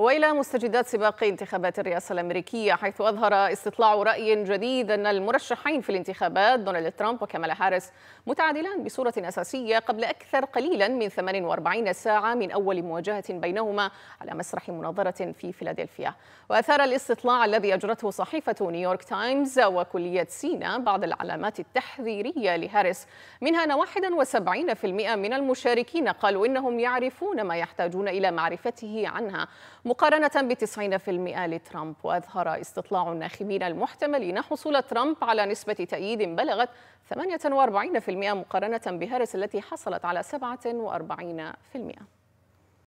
والى مستجدات سباق انتخابات الرئاسه الامريكيه حيث اظهر استطلاع راي جديد ان المرشحين في الانتخابات دونالد ترامب وكمال هاريس متعادلان بصوره اساسيه قبل اكثر قليلا من 48 ساعه من اول مواجهه بينهما على مسرح مناظره في فيلادلفيا. واثار الاستطلاع الذي اجرته صحيفه نيويورك تايمز وكليه سينا بعض العلامات التحذيريه لهاريس منها ان 71% من المشاركين قالوا انهم يعرفون ما يحتاجون الى معرفته عنها مقارنة ب 90% لترامب وأظهر استطلاع الناخبين المحتملين حصول ترامب على نسبة تأييد بلغت 48% مقارنة بهارس التي حصلت على 47%